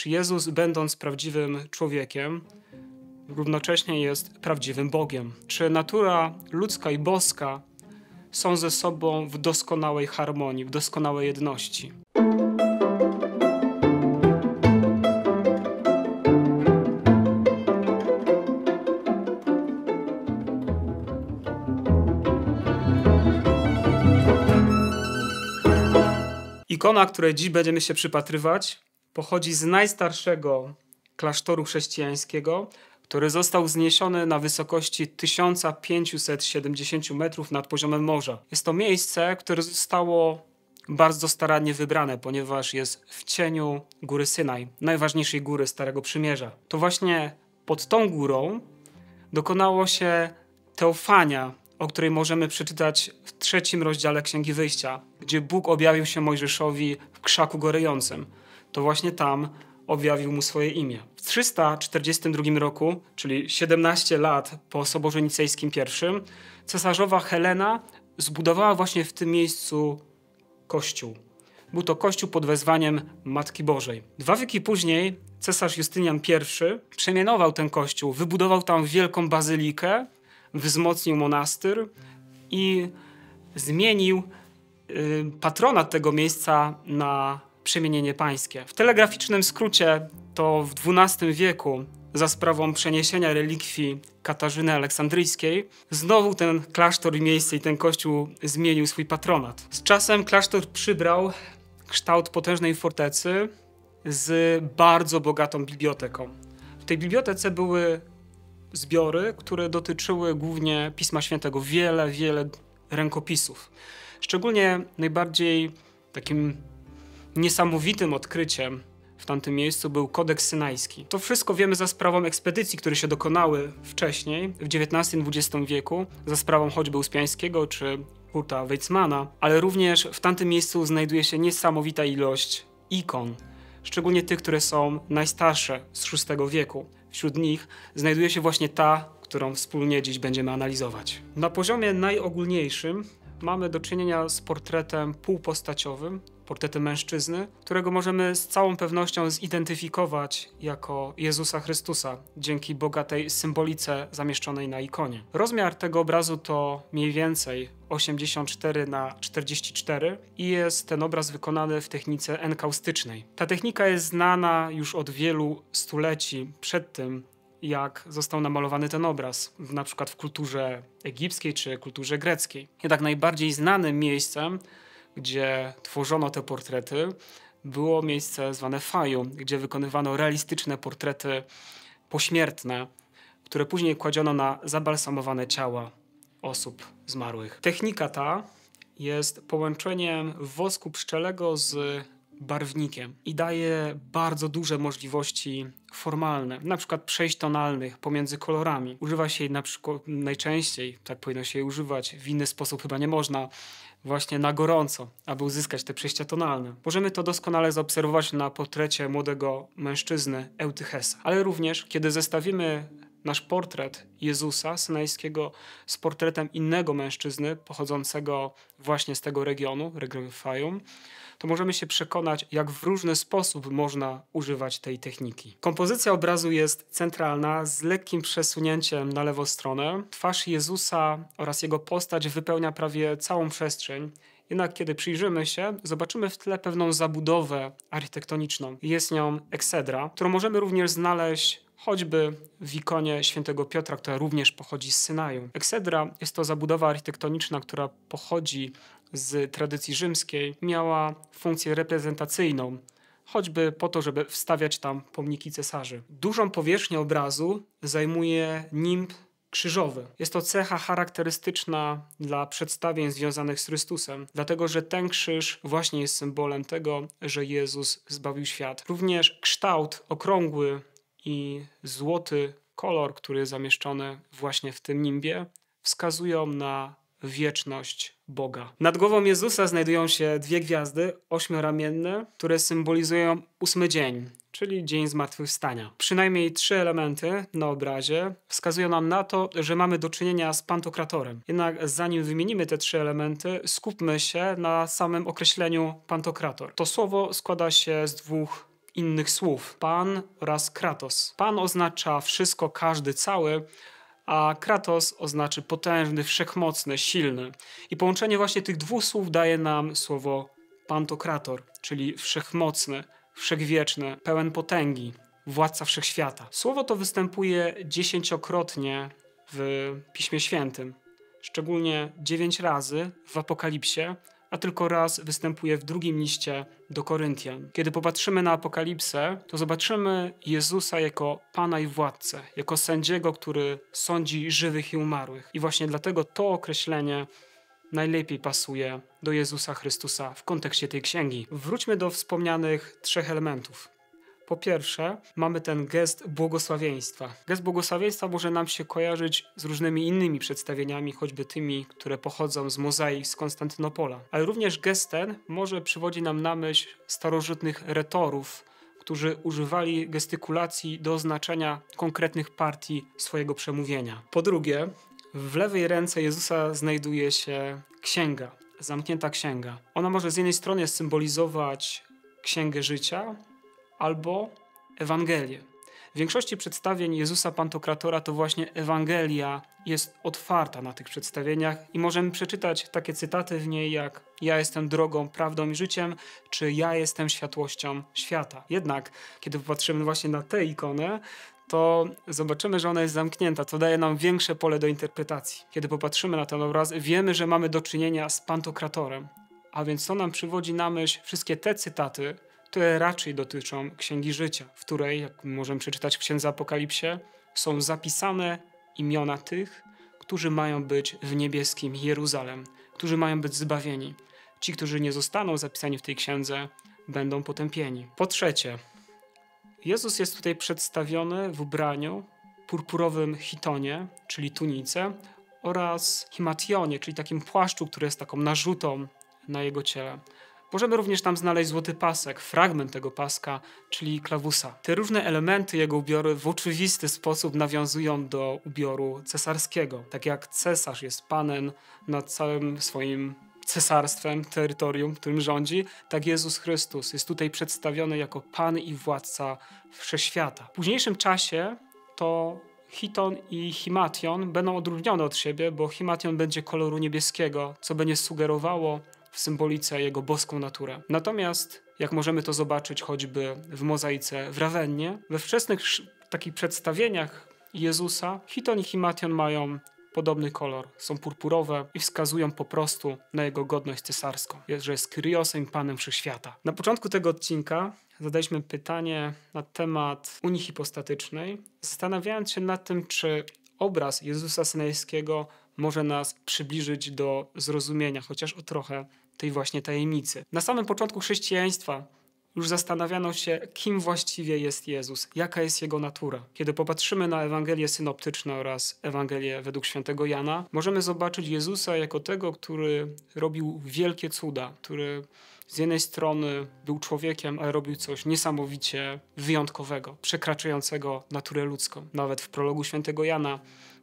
Czy Jezus, będąc prawdziwym człowiekiem, równocześnie jest prawdziwym Bogiem? Czy natura ludzka i boska są ze sobą w doskonałej harmonii, w doskonałej jedności? Ikona, której dziś będziemy się przypatrywać, pochodzi z najstarszego klasztoru chrześcijańskiego, który został zniesiony na wysokości 1570 metrów nad poziomem morza. Jest to miejsce, które zostało bardzo starannie wybrane, ponieważ jest w cieniu góry Synaj, najważniejszej góry Starego Przymierza. To właśnie pod tą górą dokonało się teofania, o której możemy przeczytać w trzecim rozdziale Księgi Wyjścia, gdzie Bóg objawił się Mojżeszowi w krzaku goryjącym to właśnie tam objawił mu swoje imię. W 342 roku, czyli 17 lat po Soborze Nicejskim I, cesarzowa Helena zbudowała właśnie w tym miejscu kościół. Był to kościół pod wezwaniem Matki Bożej. Dwa wieki później cesarz Justynian I przemianował ten kościół, wybudował tam wielką bazylikę, wzmocnił monastyr i zmienił y, patronat tego miejsca na przemienienie pańskie. W telegraficznym skrócie to w XII wieku za sprawą przeniesienia relikwii Katarzyny Aleksandryjskiej, znowu ten klasztor i miejsce i ten kościół zmienił swój patronat. Z czasem klasztor przybrał kształt potężnej fortecy z bardzo bogatą biblioteką. W tej bibliotece były zbiory, które dotyczyły głównie Pisma Świętego, wiele, wiele rękopisów. Szczególnie najbardziej takim niesamowitym odkryciem w tamtym miejscu był kodeks synajski. To wszystko wiemy za sprawą ekspedycji, które się dokonały wcześniej, w XIX-XX wieku, za sprawą choćby Uspiańskiego czy Kurta Weizmana, ale również w tamtym miejscu znajduje się niesamowita ilość ikon, szczególnie tych, które są najstarsze z VI wieku. Wśród nich znajduje się właśnie ta, którą wspólnie dziś będziemy analizować. Na poziomie najogólniejszym mamy do czynienia z portretem półpostaciowym, portrety mężczyzny, którego możemy z całą pewnością zidentyfikować jako Jezusa Chrystusa dzięki bogatej symbolice zamieszczonej na ikonie. Rozmiar tego obrazu to mniej więcej 84 na 44 i jest ten obraz wykonany w technice enkaustycznej. Ta technika jest znana już od wielu stuleci przed tym, jak został namalowany ten obraz, na przykład w kulturze egipskiej czy kulturze greckiej. Jednak najbardziej znanym miejscem gdzie tworzono te portrety, było miejsce zwane Faju, gdzie wykonywano realistyczne portrety pośmiertne, które później kładziono na zabalsamowane ciała osób zmarłych. Technika ta jest połączeniem wosku pszczelego z barwnikiem i daje bardzo duże możliwości formalne, na przykład przejść tonalnych pomiędzy kolorami. Używa się jej na przykład najczęściej, tak powinno się jej używać, w inny sposób chyba nie można, właśnie na gorąco, aby uzyskać te przejścia tonalne. Możemy to doskonale zaobserwować na portrecie młodego mężczyzny Eutychesa, ale również kiedy zestawimy nasz portret Jezusa synajskiego z portretem innego mężczyzny pochodzącego właśnie z tego regionu, regionu Fajum, to możemy się przekonać, jak w różny sposób można używać tej techniki. Kompozycja obrazu jest centralna, z lekkim przesunięciem na lewą stronę. Twarz Jezusa oraz jego postać wypełnia prawie całą przestrzeń. Jednak kiedy przyjrzymy się, zobaczymy w tle pewną zabudowę architektoniczną. Jest nią eksedra, którą możemy również znaleźć choćby w ikonie świętego Piotra, która również pochodzi z Synaju. Eksedra jest to zabudowa architektoniczna, która pochodzi z tradycji rzymskiej, miała funkcję reprezentacyjną, choćby po to, żeby wstawiać tam pomniki cesarzy. Dużą powierzchnię obrazu zajmuje nimb krzyżowy. Jest to cecha charakterystyczna dla przedstawień związanych z Chrystusem, dlatego że ten krzyż właśnie jest symbolem tego, że Jezus zbawił świat. Również kształt okrągły i złoty kolor, który jest zamieszczony właśnie w tym nimbie, wskazują na wieczność Boga. Nad głową Jezusa znajdują się dwie gwiazdy ośmioramienne, które symbolizują ósmy dzień, czyli dzień zmartwychwstania. Przynajmniej trzy elementy na obrazie wskazują nam na to, że mamy do czynienia z pantokratorem. Jednak zanim wymienimy te trzy elementy, skupmy się na samym określeniu pantokrator. To słowo składa się z dwóch innych słów pan oraz kratos. Pan oznacza wszystko, każdy, cały, a kratos oznaczy potężny, wszechmocny, silny. I połączenie właśnie tych dwóch słów daje nam słowo pantokrator, czyli wszechmocny, wszechwieczny, pełen potęgi, władca wszechświata. Słowo to występuje dziesięciokrotnie w Piśmie Świętym, szczególnie dziewięć razy w Apokalipsie, a tylko raz występuje w drugim liście do Koryntian. Kiedy popatrzymy na Apokalipsę, to zobaczymy Jezusa jako Pana i Władcę, jako sędziego, który sądzi żywych i umarłych. I właśnie dlatego to określenie najlepiej pasuje do Jezusa Chrystusa w kontekście tej księgi. Wróćmy do wspomnianych trzech elementów. Po pierwsze, mamy ten gest błogosławieństwa. Gest błogosławieństwa może nam się kojarzyć z różnymi innymi przedstawieniami, choćby tymi, które pochodzą z mozaik z Konstantynopola. Ale również gest ten może przywodzi nam na myśl starożytnych retorów, którzy używali gestykulacji do oznaczenia konkretnych partii swojego przemówienia. Po drugie, w lewej ręce Jezusa znajduje się księga, zamknięta księga. Ona może z jednej strony symbolizować księgę życia, albo Ewangelię. W większości przedstawień Jezusa Pantokratora to właśnie Ewangelia jest otwarta na tych przedstawieniach i możemy przeczytać takie cytaty w niej jak ja jestem drogą, prawdą i życiem, czy ja jestem światłością świata. Jednak kiedy popatrzymy właśnie na tę ikonę, to zobaczymy, że ona jest zamknięta, co daje nam większe pole do interpretacji. Kiedy popatrzymy na ten obraz, wiemy, że mamy do czynienia z Pantokratorem. A więc to nam przywodzi na myśl wszystkie te cytaty, które raczej dotyczą Księgi Życia, w której, jak możemy przeczytać w Księdze Apokalipsie, są zapisane imiona tych, którzy mają być w niebieskim Jeruzalem, którzy mają być zbawieni. Ci, którzy nie zostaną zapisani w tej księdze, będą potępieni. Po trzecie, Jezus jest tutaj przedstawiony w ubraniu purpurowym chitonie, czyli tunice, oraz himationie, czyli takim płaszczu, który jest taką narzutą na jego ciele. Możemy również tam znaleźć złoty pasek, fragment tego paska, czyli klawusa. Te różne elementy jego ubiory w oczywisty sposób nawiązują do ubioru cesarskiego. Tak jak cesarz jest panem nad całym swoim cesarstwem, terytorium, którym rządzi, tak Jezus Chrystus jest tutaj przedstawiony jako pan i władca wszechświata. W późniejszym czasie to chiton i Himation będą odróżnione od siebie, bo Himation będzie koloru niebieskiego, co będzie sugerowało w symbolice jego boską naturę. Natomiast, jak możemy to zobaczyć choćby w mozaice w Rawennie, we wczesnych takich przedstawieniach Jezusa, Chiton i Himation mają podobny kolor, są purpurowe i wskazują po prostu na jego godność cesarską, że jest Kyriosem, panem wszechświata. Na początku tego odcinka zadaliśmy pytanie na temat Unii Hipostatycznej, zastanawiając się nad tym, czy obraz Jezusa Synajskiego może nas przybliżyć do zrozumienia, chociaż o trochę tej właśnie tajemnicy. Na samym początku chrześcijaństwa już zastanawiano się, kim właściwie jest Jezus, jaka jest jego natura. Kiedy popatrzymy na Ewangelie synoptyczne oraz Ewangelię według świętego Jana, możemy zobaczyć Jezusa jako tego, który robił wielkie cuda, który z jednej strony był człowiekiem, ale robił coś niesamowicie wyjątkowego, przekraczającego naturę ludzką. Nawet w prologu świętego Jana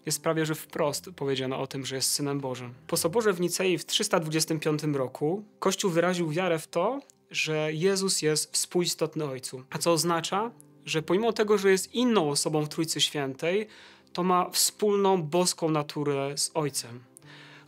jest prawie że wprost powiedziano o tym, że jest Synem Bożym. Po soborze w Nicei w 325 roku Kościół wyraził wiarę w to, że Jezus jest współistotny Ojcu, a co oznacza, że pomimo tego, że jest inną osobą w Trójcy Świętej, to ma wspólną boską naturę z Ojcem.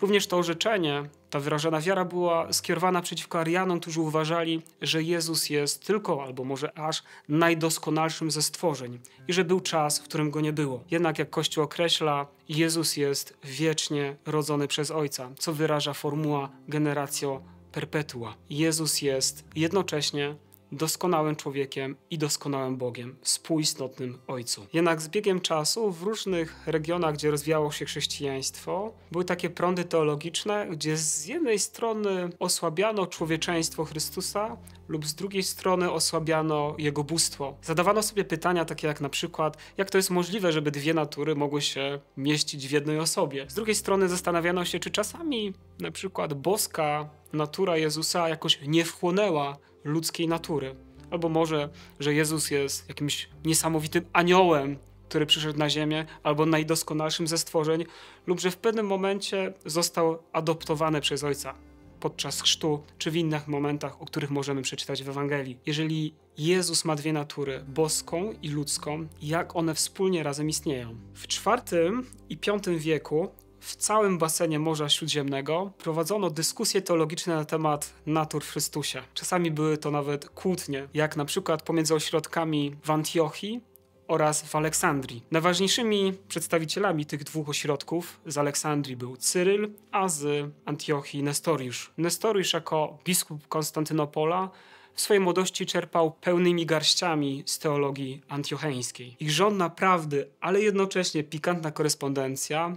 Również to orzeczenie, ta wyrażona wiara była skierowana przeciwko Arianom, którzy uważali, że Jezus jest tylko albo może aż najdoskonalszym ze stworzeń i że był czas, w którym go nie było. Jednak jak Kościół określa, Jezus jest wiecznie rodzony przez Ojca, co wyraża formuła generatio perpetua. Jezus jest jednocześnie doskonałym człowiekiem i doskonałym Bogiem, współistotnym Ojcu. Jednak z biegiem czasu w różnych regionach, gdzie rozwijało się chrześcijaństwo, były takie prądy teologiczne, gdzie z jednej strony osłabiano człowieczeństwo Chrystusa, lub z drugiej strony osłabiano jego bóstwo. Zadawano sobie pytania takie jak na przykład, jak to jest możliwe, żeby dwie natury mogły się mieścić w jednej osobie. Z drugiej strony zastanawiano się, czy czasami na przykład boska natura Jezusa jakoś nie wchłonęła ludzkiej natury. Albo może, że Jezus jest jakimś niesamowitym aniołem, który przyszedł na ziemię, albo najdoskonalszym ze stworzeń, lub że w pewnym momencie został adoptowany przez Ojca podczas chrztu, czy w innych momentach, o których możemy przeczytać w Ewangelii. Jeżeli Jezus ma dwie natury, boską i ludzką, jak one wspólnie razem istnieją. W IV i V wieku w całym basenie Morza Śródziemnego prowadzono dyskusje teologiczne na temat natur w Chrystusie. Czasami były to nawet kłótnie, jak na przykład pomiędzy ośrodkami w Antiochii oraz w Aleksandrii. Najważniejszymi przedstawicielami tych dwóch ośrodków z Aleksandrii był Cyryl, a z Antiochii Nestoriusz. Nestoriusz jako biskup Konstantynopola w swojej młodości czerpał pełnymi garściami z teologii antiocheńskiej. Ich żądna prawdy, ale jednocześnie pikantna korespondencja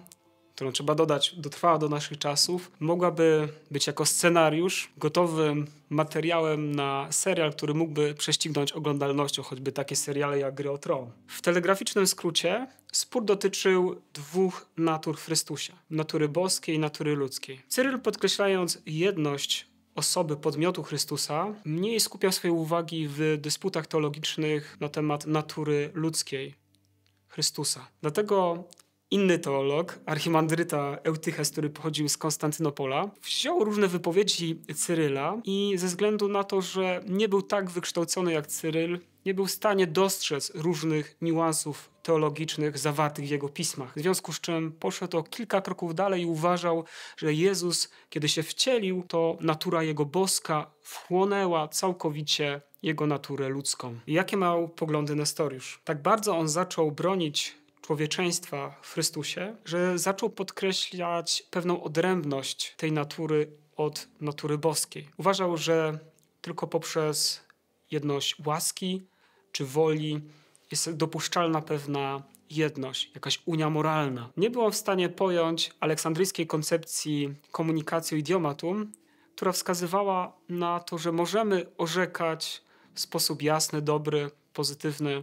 którą trzeba dodać, dotrwała do naszych czasów, mogłaby być jako scenariusz gotowym materiałem na serial, który mógłby prześcignąć oglądalnością choćby takie seriale jak Gry o Tron. W telegraficznym skrócie spór dotyczył dwóch natur Chrystusia, natury boskiej i natury ludzkiej. Cyryl podkreślając jedność osoby podmiotu Chrystusa, mniej skupiał swojej uwagi w dysputach teologicznych na temat natury ludzkiej Chrystusa. Dlatego inny teolog, archimandryta Eutyches, który pochodził z Konstantynopola, wziął różne wypowiedzi Cyryla i ze względu na to, że nie był tak wykształcony jak Cyryl, nie był w stanie dostrzec różnych niuansów teologicznych zawartych w jego pismach. W związku z czym poszedł o kilka kroków dalej i uważał, że Jezus, kiedy się wcielił, to natura jego boska wchłonęła całkowicie jego naturę ludzką. Jakie miał poglądy Nestoriusz? Tak bardzo on zaczął bronić człowieczeństwa w Chrystusie, że zaczął podkreślać pewną odrębność tej natury od natury boskiej. Uważał, że tylko poprzez jedność łaski czy woli jest dopuszczalna pewna jedność, jakaś unia moralna. Nie byłam w stanie pojąć aleksandryjskiej koncepcji komunikacji idiomatum, która wskazywała na to, że możemy orzekać w sposób jasny, dobry, pozytywny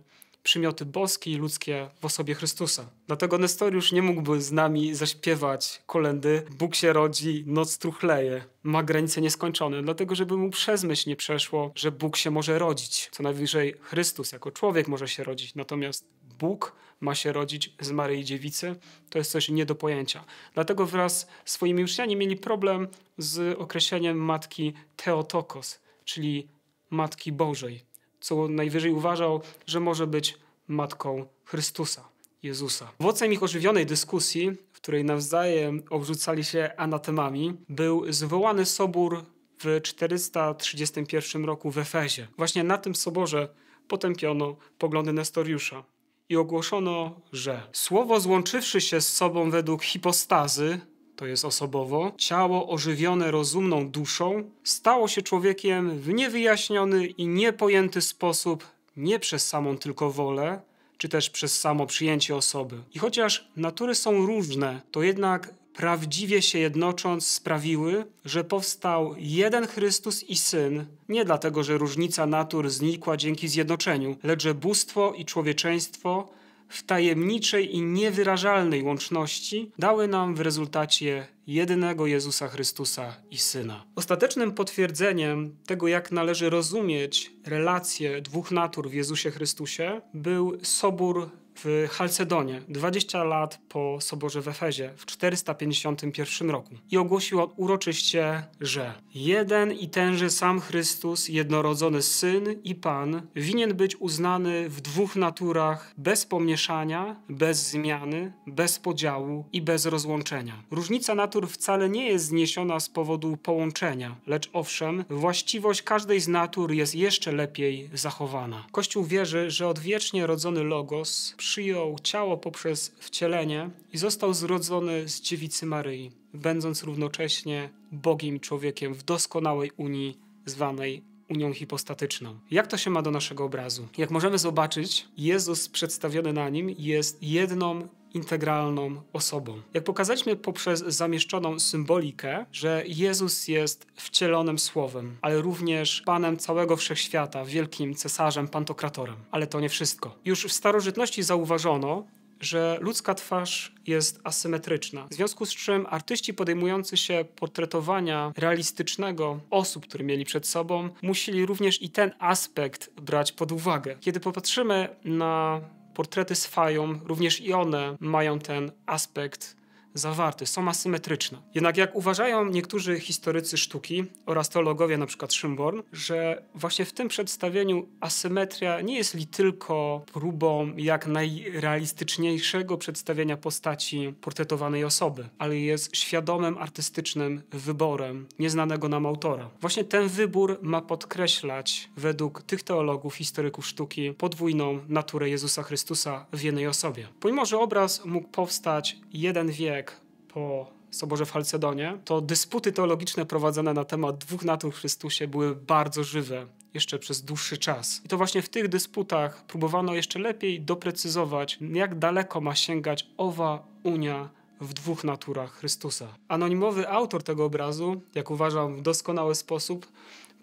przymioty boskie i ludzkie w osobie Chrystusa. Dlatego Nestoriusz nie mógłby z nami zaśpiewać kolendy Bóg się rodzi, noc truchleje, ma granice nieskończone, dlatego żeby mu przez myśl nie przeszło, że Bóg się może rodzić. Co najwyżej Chrystus jako człowiek może się rodzić, natomiast Bóg ma się rodzić z Maryi Dziewicy, to jest coś nie do pojęcia. Dlatego wraz z swoimi uczniami mieli problem z określeniem matki Theotokos, czyli Matki Bożej co najwyżej uważał, że może być matką Chrystusa, Jezusa. Owocem ich ożywionej dyskusji, w której nawzajem obrzucali się anatemami, był zwołany sobór w 431 roku w Efezie. Właśnie na tym soborze potępiono poglądy Nestoriusza i ogłoszono, że słowo złączywszy się z sobą według hipostazy, to jest osobowo, ciało ożywione rozumną duszą, stało się człowiekiem w niewyjaśniony i niepojęty sposób nie przez samą tylko wolę, czy też przez samo przyjęcie osoby. I chociaż natury są różne, to jednak prawdziwie się jednocząc sprawiły, że powstał jeden Chrystus i Syn, nie dlatego, że różnica natur znikła dzięki zjednoczeniu, lecz że bóstwo i człowieczeństwo w tajemniczej i niewyrażalnej łączności dały nam w rezultacie jedynego Jezusa Chrystusa i Syna. Ostatecznym potwierdzeniem tego, jak należy rozumieć relacje dwóch natur w Jezusie Chrystusie, był Sobór w Chalcedonie 20 lat po soborze w Efezie w 451 roku i ogłosił uroczyście, że jeden i tenże sam Chrystus, jednorodzony Syn i Pan, winien być uznany w dwóch naturach bez pomieszania, bez zmiany, bez podziału i bez rozłączenia. Różnica natur wcale nie jest zniesiona z powodu połączenia, lecz owszem, właściwość każdej z natur jest jeszcze lepiej zachowana. Kościół wierzy, że odwiecznie rodzony Logos przyjął ciało poprzez wcielenie i został zrodzony z dziewicy Maryi, będąc równocześnie Bogiem i człowiekiem w doskonałej unii zwanej unią hipostatyczną. Jak to się ma do naszego obrazu? Jak możemy zobaczyć, Jezus przedstawiony na nim jest jedną integralną osobą. Jak pokazaliśmy poprzez zamieszczoną symbolikę, że Jezus jest wcielonym słowem, ale również panem całego wszechświata, wielkim cesarzem, pantokratorem. Ale to nie wszystko. Już w starożytności zauważono, że ludzka twarz jest asymetryczna. W związku z czym artyści podejmujący się portretowania realistycznego osób, które mieli przed sobą, musieli również i ten aspekt brać pod uwagę. Kiedy popatrzymy na portrety z fają, również i one mają ten aspekt zawarte, są asymetryczne. Jednak jak uważają niektórzy historycy sztuki oraz teologowie, np. Szymborn, że właśnie w tym przedstawieniu asymetria nie jest li tylko próbą jak najrealistyczniejszego przedstawienia postaci portretowanej osoby, ale jest świadomym artystycznym wyborem nieznanego nam autora. Właśnie ten wybór ma podkreślać według tych teologów, historyków sztuki podwójną naturę Jezusa Chrystusa w jednej osobie. Pomimo, że obraz mógł powstać jeden wiek po Soborze w Halcedonie, to dysputy teologiczne prowadzone na temat dwóch natur w Chrystusie były bardzo żywe jeszcze przez dłuższy czas. I to właśnie w tych dysputach próbowano jeszcze lepiej doprecyzować, jak daleko ma sięgać owa unia w dwóch naturach Chrystusa. Anonimowy autor tego obrazu, jak uważam w doskonały sposób,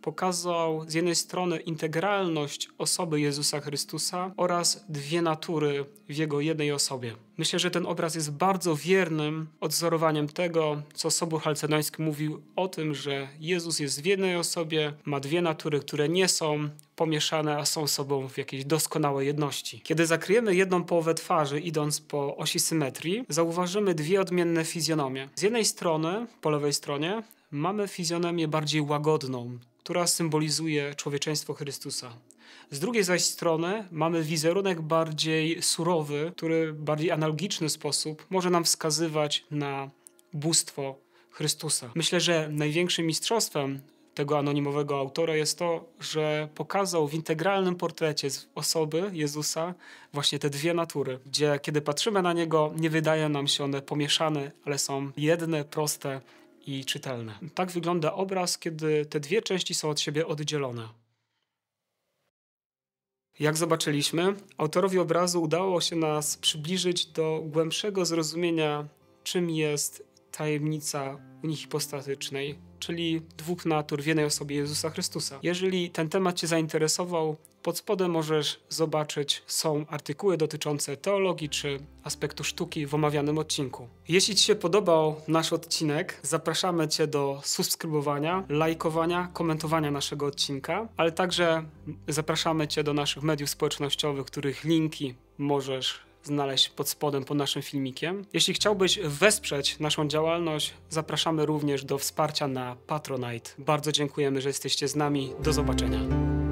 pokazał z jednej strony integralność osoby Jezusa Chrystusa oraz dwie natury w jego jednej osobie. Myślę, że ten obraz jest bardzo wiernym odzorowaniem tego, co Sobór Halcedoński mówił o tym, że Jezus jest w jednej osobie, ma dwie natury, które nie są pomieszane, a są sobą w jakiejś doskonałej jedności. Kiedy zakryjemy jedną połowę twarzy, idąc po osi symetrii, zauważymy dwie odmienne fizjonomie. Z jednej strony, po lewej stronie, mamy fizjonomię bardziej łagodną, która symbolizuje człowieczeństwo Chrystusa. Z drugiej zaś strony mamy wizerunek bardziej surowy, który w bardziej analogiczny sposób może nam wskazywać na bóstwo Chrystusa. Myślę, że największym mistrzostwem tego anonimowego autora jest to, że pokazał w integralnym portrecie osoby Jezusa właśnie te dwie natury, gdzie kiedy patrzymy na niego, nie wydają nam się one pomieszane, ale są jedne, proste i czytelne. Tak wygląda obraz, kiedy te dwie części są od siebie oddzielone. Jak zobaczyliśmy, autorowi obrazu udało się nas przybliżyć do głębszego zrozumienia, czym jest tajemnica Unii Hipostatycznej, czyli dwóch natur w jednej osobie Jezusa Chrystusa. Jeżeli ten temat Cię zainteresował, pod spodem możesz zobaczyć są artykuły dotyczące teologii czy aspektu sztuki w omawianym odcinku. Jeśli Ci się podobał nasz odcinek, zapraszamy Cię do subskrybowania, lajkowania, komentowania naszego odcinka, ale także zapraszamy Cię do naszych mediów społecznościowych, których linki możesz znaleźć pod spodem, pod naszym filmikiem. Jeśli chciałbyś wesprzeć naszą działalność, zapraszamy również do wsparcia na Patronite. Bardzo dziękujemy, że jesteście z nami. Do zobaczenia.